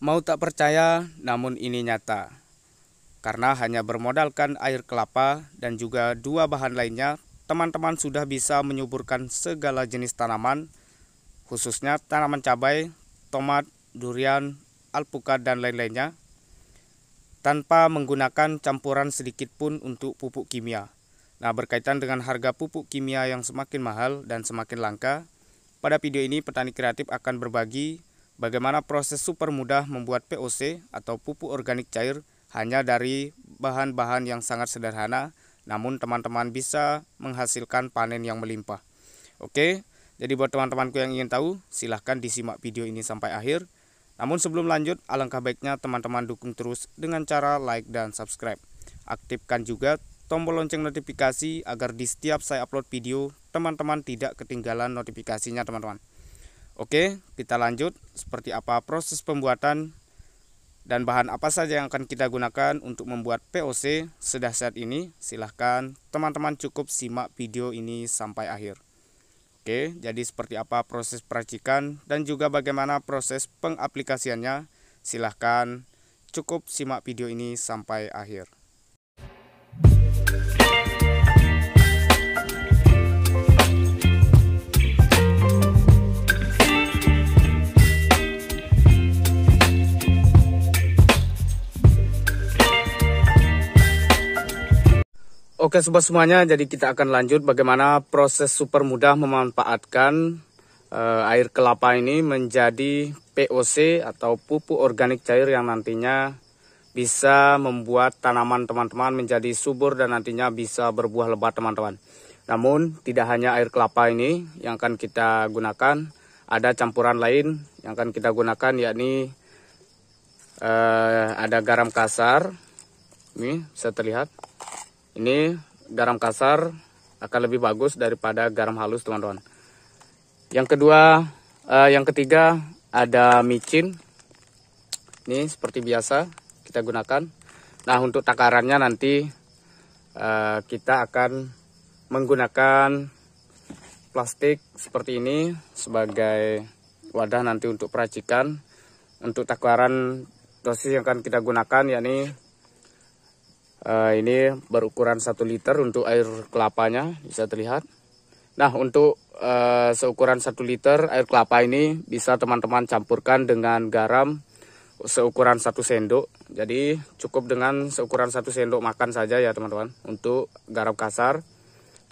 Mau tak percaya, namun ini nyata. Karena hanya bermodalkan air kelapa dan juga dua bahan lainnya, teman-teman sudah bisa menyuburkan segala jenis tanaman, khususnya tanaman cabai, tomat, durian, alpukat, dan lain-lainnya, tanpa menggunakan campuran sedikit pun untuk pupuk kimia. Nah, berkaitan dengan harga pupuk kimia yang semakin mahal dan semakin langka, pada video ini petani kreatif akan berbagi Bagaimana proses super mudah membuat POC atau pupuk organik cair hanya dari bahan-bahan yang sangat sederhana, namun teman-teman bisa menghasilkan panen yang melimpah. Oke, jadi buat teman-temanku yang ingin tahu, silahkan disimak video ini sampai akhir. Namun sebelum lanjut, alangkah baiknya teman-teman dukung terus dengan cara like dan subscribe. Aktifkan juga tombol lonceng notifikasi agar di setiap saya upload video, teman-teman tidak ketinggalan notifikasinya teman-teman. Oke, kita lanjut seperti apa proses pembuatan dan bahan apa saja yang akan kita gunakan untuk membuat POC sedah saat ini. Silahkan teman-teman cukup simak video ini sampai akhir. Oke, jadi seperti apa proses peracikan dan juga bagaimana proses pengaplikasiannya. Silahkan cukup simak video ini sampai akhir. Oke sobat semuanya, jadi kita akan lanjut bagaimana proses super mudah memanfaatkan uh, air kelapa ini menjadi POC atau pupuk organik cair yang nantinya bisa membuat tanaman teman-teman menjadi subur dan nantinya bisa berbuah lebat teman-teman. Namun tidak hanya air kelapa ini yang akan kita gunakan, ada campuran lain yang akan kita gunakan yakni uh, ada garam kasar, ini bisa terlihat. Ini garam kasar akan lebih bagus daripada garam halus teman-teman. Yang kedua, eh, yang ketiga ada micin. Ini seperti biasa kita gunakan. Nah untuk takarannya nanti eh, kita akan menggunakan plastik seperti ini sebagai wadah nanti untuk peracikan. Untuk takaran dosis yang akan kita gunakan yakni Uh, ini berukuran 1 liter untuk air kelapanya bisa terlihat. Nah untuk uh, seukuran 1 liter air kelapa ini bisa teman-teman campurkan dengan garam seukuran 1 sendok. Jadi cukup dengan seukuran 1 sendok makan saja ya teman-teman untuk garam kasar.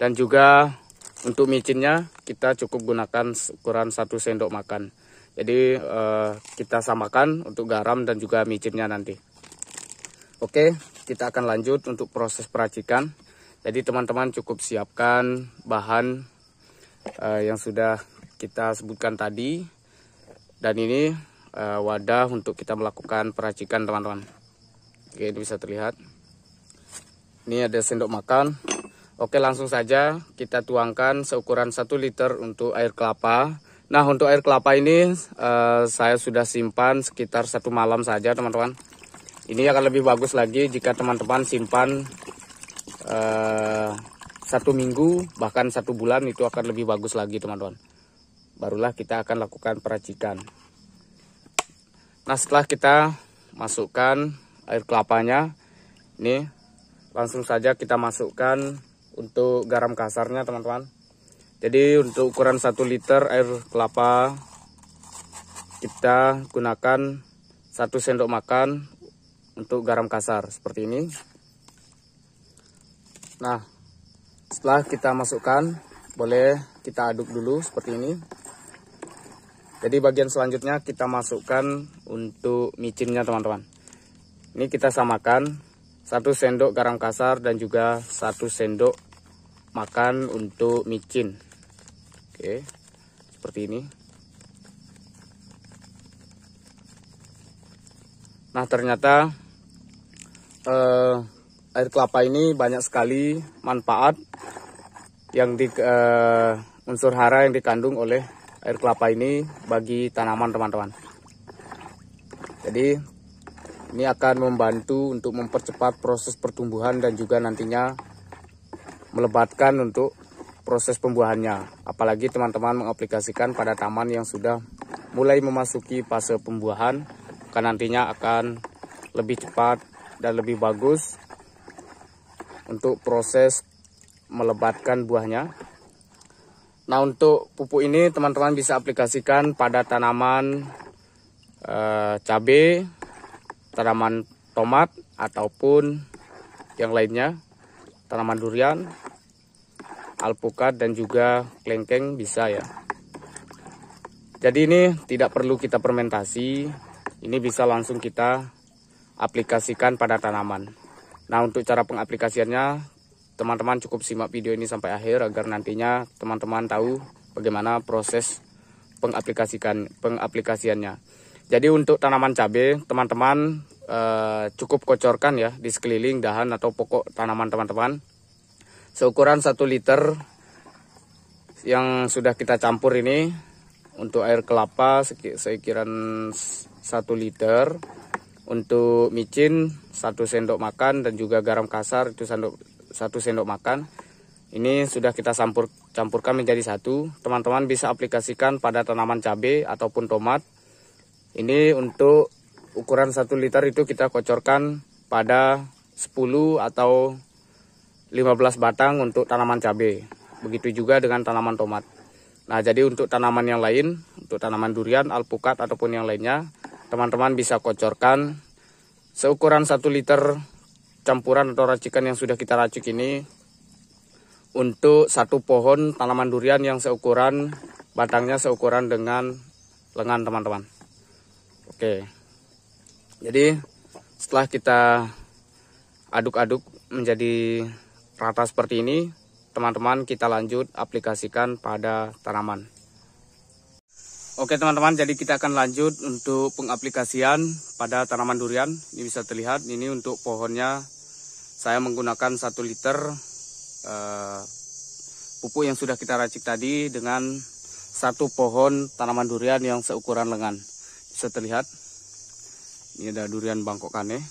Dan juga untuk micinnya kita cukup gunakan seukuran 1 sendok makan. Jadi uh, kita samakan untuk garam dan juga micinnya nanti. Oke, kita akan lanjut untuk proses peracikan. Jadi teman-teman cukup siapkan bahan uh, yang sudah kita sebutkan tadi. Dan ini uh, wadah untuk kita melakukan peracikan teman-teman. Oke, ini bisa terlihat. Ini ada sendok makan. Oke, langsung saja kita tuangkan seukuran 1 liter untuk air kelapa. Nah, untuk air kelapa ini uh, saya sudah simpan sekitar satu malam saja, teman-teman. Ini akan lebih bagus lagi jika teman-teman simpan uh, satu minggu bahkan satu bulan itu akan lebih bagus lagi teman-teman. Barulah kita akan lakukan peracikan. Nah setelah kita masukkan air kelapanya, ini langsung saja kita masukkan untuk garam kasarnya teman-teman. Jadi untuk ukuran 1 liter air kelapa kita gunakan 1 sendok makan untuk garam kasar seperti ini nah setelah kita masukkan boleh kita aduk dulu seperti ini jadi bagian selanjutnya kita masukkan untuk micinnya teman-teman ini kita samakan satu sendok garam kasar dan juga satu sendok makan untuk micin oke seperti ini Nah ternyata eh, air kelapa ini banyak sekali manfaat yang di eh, unsur hara yang dikandung oleh air kelapa ini bagi tanaman teman-teman. Jadi ini akan membantu untuk mempercepat proses pertumbuhan dan juga nantinya melebatkan untuk proses pembuahannya. Apalagi teman-teman mengaplikasikan pada taman yang sudah mulai memasuki fase pembuahan, karena nantinya akan lebih cepat dan lebih bagus untuk proses melebatkan buahnya. Nah untuk pupuk ini teman-teman bisa aplikasikan pada tanaman eh, cabai, tanaman tomat ataupun yang lainnya, tanaman durian, alpukat dan juga kelengkeng bisa ya. Jadi ini tidak perlu kita fermentasi, ini bisa langsung kita aplikasikan pada tanaman. Nah untuk cara pengaplikasiannya teman-teman cukup simak video ini sampai akhir agar nantinya teman-teman tahu bagaimana proses pengaplikasikan pengaplikasiannya. Jadi untuk tanaman cabai, teman-teman eh, cukup kocorkan ya di sekeliling dahan atau pokok tanaman teman-teman. Seukuran 1 liter yang sudah kita campur ini untuk air kelapa sekiranya 1 liter untuk micin satu sendok makan dan juga garam kasar itu sendok satu sendok makan ini sudah kita campur campurkan menjadi satu teman-teman bisa aplikasikan pada tanaman cabai ataupun tomat ini untuk ukuran 1 liter itu kita kocorkan pada 10 atau 15 batang untuk tanaman cabai begitu juga dengan tanaman tomat nah jadi untuk tanaman yang lain untuk tanaman durian alpukat ataupun yang lainnya teman-teman bisa kocorkan seukuran 1 liter campuran atau racikan yang sudah kita racik ini untuk satu pohon tanaman durian yang seukuran batangnya seukuran dengan lengan teman-teman. Oke. Jadi setelah kita aduk-aduk menjadi rata seperti ini, teman-teman kita lanjut aplikasikan pada tanaman. Oke teman-teman, jadi kita akan lanjut untuk pengaplikasian pada tanaman durian. Ini bisa terlihat, ini untuk pohonnya saya menggunakan 1 liter uh, pupuk yang sudah kita racik tadi dengan satu pohon tanaman durian yang seukuran lengan. Bisa terlihat, ini ada durian bangkokane.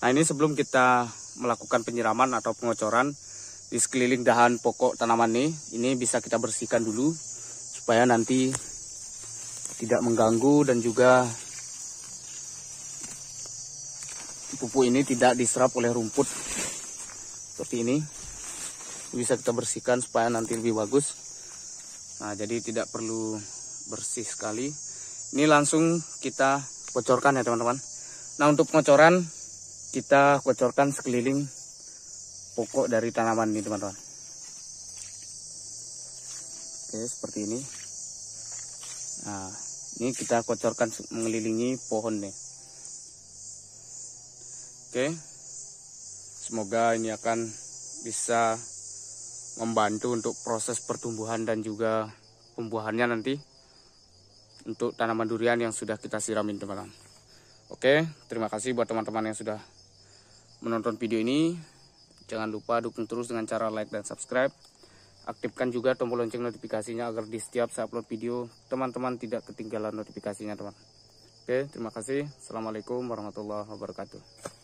Nah ini sebelum kita melakukan penyiraman atau pengocoran di sekeliling dahan pokok tanaman ini, ini bisa kita bersihkan dulu supaya nanti tidak mengganggu dan juga pupuk ini tidak diserap oleh rumput seperti ini bisa kita bersihkan supaya nanti lebih bagus nah jadi tidak perlu bersih sekali ini langsung kita kocorkan ya teman-teman nah untuk pengocoran kita kocorkan sekeliling pokok dari tanaman ini teman-teman oke seperti ini nah ini kita kocorkan mengelilingi pohon nih oke semoga ini akan bisa membantu untuk proses pertumbuhan dan juga pembuahannya nanti untuk tanaman durian yang sudah kita siramin teman-teman oke terima kasih buat teman-teman yang sudah menonton video ini jangan lupa dukung terus dengan cara like dan subscribe aktifkan juga tombol lonceng notifikasinya agar di setiap saya upload video teman-teman tidak ketinggalan notifikasinya teman oke terima kasih assalamualaikum warahmatullahi wabarakatuh